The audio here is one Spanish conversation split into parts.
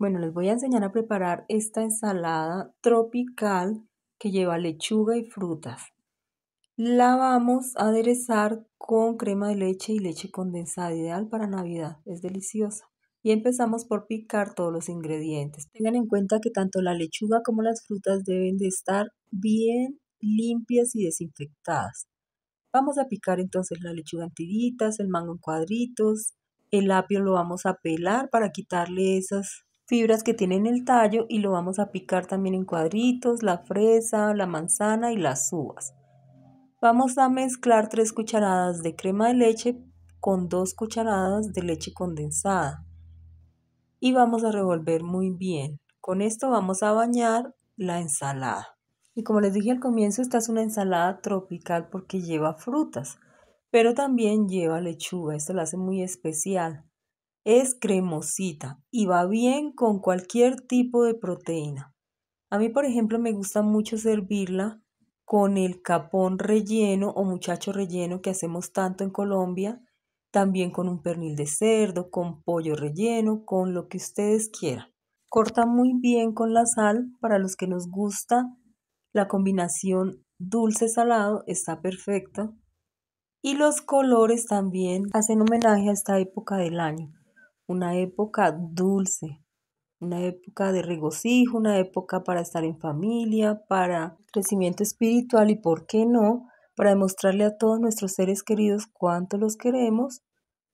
Bueno, les voy a enseñar a preparar esta ensalada tropical que lleva lechuga y frutas. La vamos a aderezar con crema de leche y leche condensada, ideal para Navidad, es deliciosa. Y empezamos por picar todos los ingredientes. Tengan en cuenta que tanto la lechuga como las frutas deben de estar bien limpias y desinfectadas. Vamos a picar entonces la lechuga en tiritas, el mango en cuadritos, el apio lo vamos a pelar para quitarle esas fibras que tienen el tallo y lo vamos a picar también en cuadritos, la fresa, la manzana y las uvas. Vamos a mezclar 3 cucharadas de crema de leche con 2 cucharadas de leche condensada y vamos a revolver muy bien. Con esto vamos a bañar la ensalada. Y como les dije al comienzo, esta es una ensalada tropical porque lleva frutas, pero también lleva lechuga. Esto la hace muy especial. Es cremosita y va bien con cualquier tipo de proteína. A mí, por ejemplo, me gusta mucho servirla con el capón relleno o muchacho relleno que hacemos tanto en Colombia, también con un pernil de cerdo, con pollo relleno, con lo que ustedes quieran. Corta muy bien con la sal para los que nos gusta la combinación dulce-salado está perfecta. Y los colores también hacen homenaje a esta época del año una época dulce, una época de regocijo, una época para estar en familia, para crecimiento espiritual y, ¿por qué no?, para demostrarle a todos nuestros seres queridos cuánto los queremos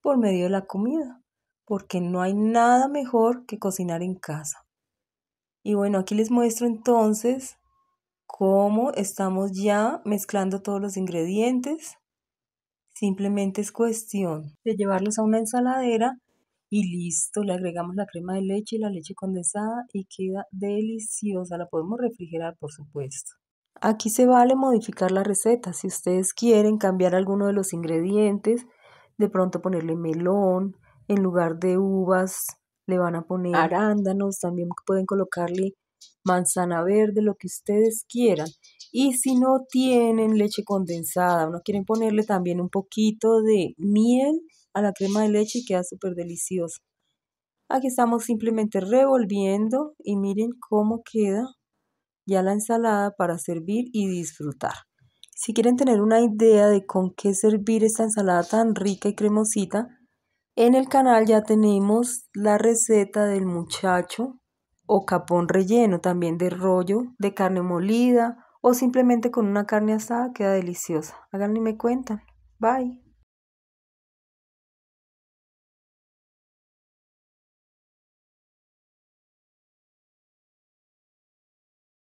por medio de la comida, porque no hay nada mejor que cocinar en casa. Y bueno, aquí les muestro entonces cómo estamos ya mezclando todos los ingredientes. Simplemente es cuestión de llevarlos a una ensaladera y listo, le agregamos la crema de leche y la leche condensada y queda deliciosa, la podemos refrigerar por supuesto. Aquí se vale modificar la receta, si ustedes quieren cambiar alguno de los ingredientes, de pronto ponerle melón, en lugar de uvas le van a poner arándanos, también pueden colocarle manzana verde, lo que ustedes quieran. Y si no tienen leche condensada, no quieren ponerle también un poquito de miel a la crema de leche y queda súper deliciosa Aquí estamos simplemente revolviendo y miren cómo queda ya la ensalada para servir y disfrutar. Si quieren tener una idea de con qué servir esta ensalada tan rica y cremosita, en el canal ya tenemos la receta del muchacho o capón relleno, también de rollo, de carne molida o simplemente con una carne asada queda deliciosa. Háganme cuenta. Bye.